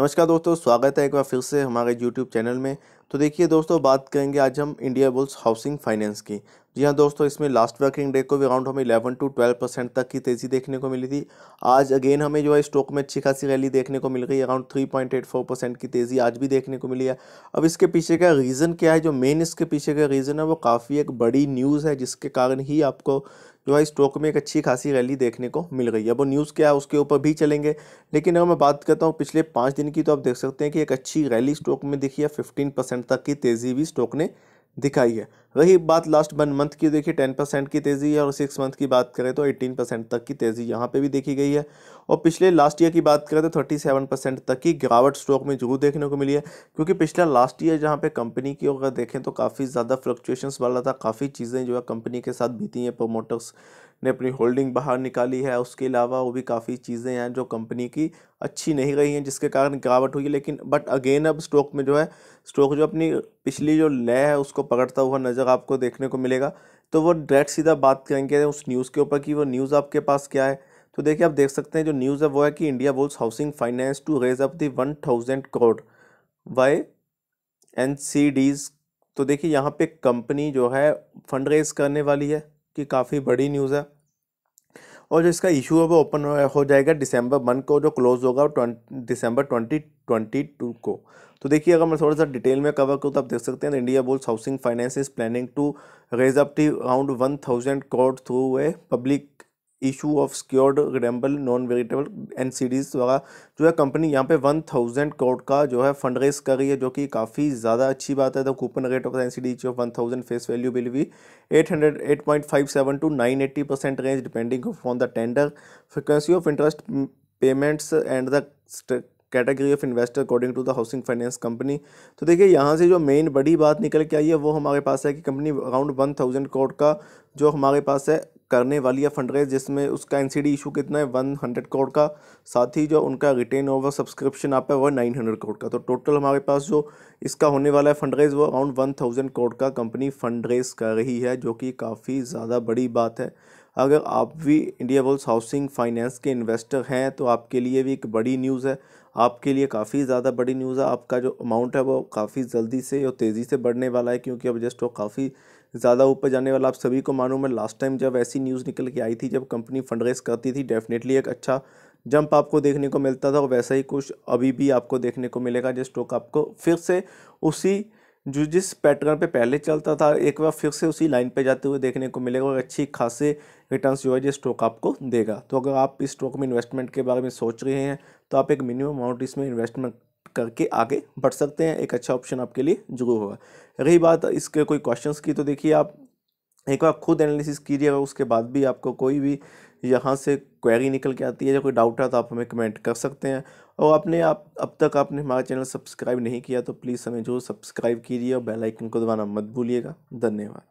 नमस्कार दोस्तों स्वागत है एक बार फिर से हमारे यूट्यूब चैनल में तो देखिए दोस्तों बात करेंगे आज हम इंडिया बुल्स हाउसिंग फाइनेंस की जी हाँ दोस्तों इसमें लास्ट वर्किंग डे को भी अराउंड हमें इलेवन टू ट्वेल्व परसेंट तक की तेज़ी देखने को मिली थी आज अगेन हमें जो है स्टॉक में अच्छी खासी रैली देखने को मिल गई around three point eight four percent की तेज़ी आज भी देखने को मिली है अब इसके पीछे का रीज़न क्या है जो मेन इसके पीछे का रीज़न है वो काफ़ी एक बड़ी न्यूज़ है जिसके कारण ही आपको जो है स्टॉक में एक अच्छी खासी रैली देखने को मिल गई है वो न्यूज़ क्या है उसके ऊपर भी चलेंगे लेकिन अगर मैं बात करता हूँ पिछले पाँच दिन की तो आप देख सकते हैं कि एक अच्छी रैली स्टॉक में दिखी है फिफ्टीन परसेंट परसेंट तक की तेज़ी भी स्टॉक ने दिखाई है रही बात लास्ट वन मंथ की देखिए टेन परसेंट की तेज़ी है और सिक्स मंथ की बात करें तो एटीन परसेंट तक की तेज़ी यहाँ पे भी देखी गई है और पिछले लास्ट ईयर की बात करें तो थर्टी सेवन परसेंट तक की गिरावट स्टॉक में जरूर देखने को मिली है क्योंकि पिछला लास्ट ईयर जहाँ पे कंपनी की अगर देखें तो काफ़ी ज़्यादा फ्लक्चुएशंस वाला था काफ़ी चीज़ें जो है कंपनी के साथ बीती हैं प्रोमोटर्स ने अपनी होल्डिंग बाहर निकाली है उसके अलावा वो भी काफ़ी चीज़ें हैं जो कंपनी की अच्छी नहीं गई हैं जिसके कारण गिरावट हुई है लेकिन बट अगेन अब स्टॉक में जो है स्टॉक जो अपनी पिछली जो लय है उसको पकड़ता हुआ नज़र आपको देखने को मिलेगा तो वो डायरेक्ट सीधा बात करेंगे उस न्यूज़ के ऊपर कि वो न्यूज़ आपके पास क्या है तो देखिए आप देख सकते हैं जो न्यूज़ है वो है कि Indiabulls housing finance to raise up the one thousand crore Y N C Ds तो देखिए यहाँ पे कंपनी जो है फंड रेज करने वाली है की काफ़ी बड़ी न्यूज़ है और जो इसका इशू है वो ओपन हो जाएगा दिसंबर वन को जो क्लोज होगा दिसंबर ट्वेंटी ट्वेंटी टू को तो देखिए अगर मैं थोड़ा सा डिटेल में कवर करूँ तो आप देख सकते हैं Indiabulls housing finance is planning to raise up to around one thousand crore through a public issue of secured redeemable non veritable N वगैरह जो है कंपनी यहाँ पे वन थाउजेंड करोड़ का जो है फंड रेस कर रही है जो कि काफ़ी ज़्यादा अच्छी बात है तो coupon rate of N C D of one thousand face value will भी at hundred eight point five seven to nine eighty percent range depending on the tender frequency of interest payments and the category of investor according to the housing finance company तो देखिए यहाँ से जो main बड़ी बात निकल के आई है वो हमारे पास है कि company around one thousand crore का जो हमारे पास है करने वाली है फंड रेज जिसमें उसका एन सी इशू कितना है वन हंड्रेड करोड़ का साथ ही जो उनका रिटेन ओवर सब्सक्रिप्शन आप है वह नाइन हंड्रेड करोड़ का तो टोटल हमारे पास जो इसका होने वाला है फंड रेज वो अराउंड वन थाउजेंड करोड़ का कंपनी फंड रेज कर रही है जो कि काफ़ी ज़्यादा बड़ी बात है अगर आप भी इंडिया वोल्स हाउसिंग फाइनेंस के इन्वेस्टर हैं तो आपके लिए भी एक बड़ी न्यूज़ है आपके लिए काफ़ी ज़्यादा बड़ी न्यूज़ है आपका जो अमाउंट है वो काफ़ी जल्दी से और तेज़ी से बढ़ने वाला है क्योंकि अब जस्ट वो काफ़ी ज़्यादा ऊपर जाने वाला आप सभी को मालूम है लास्ट टाइम जब ऐसी न्यूज़ निकल के आई थी जब कंपनी फंड रेस करती थी डेफिनेटली एक अच्छा जंप आपको देखने को मिलता था और वैसा ही कुछ अभी भी आपको देखने को मिलेगा जो स्टॉक आपको फिर से उसी जो जिस पैटर्न पे पहले चलता था एक बार फिर से उसी लाइन पे जाते हुए देखने को मिलेगा और अच्छी खासे रिटर्न जो है जिस स्टॉक आपको देगा तो अगर आप इस स्टॉक में इन्वेस्टमेंट के बारे में सोच रहे हैं तो आप एक मिनिमम अमाउंट इसमें इन्वेस्टमेंट करके आगे बढ़ सकते हैं एक अच्छा ऑप्शन आपके लिए जरूर होगा रही बात इसके कोई क्वेश्चंस की तो देखिए आप एक बार खुद एनालिसिस कीजिएगा उसके बाद भी आपको कोई भी यहाँ से क्वेरी निकल के आती है या कोई डाउट है तो आप हमें कमेंट कर सकते हैं और आपने आप अब तक आपने हमारा चैनल सब्सक्राइब नहीं किया तो प्लीज़ हमें जो सब्सक्राइब कीजिए और बेलाइकन को दबाना मत भूलिएगा धन्यवाद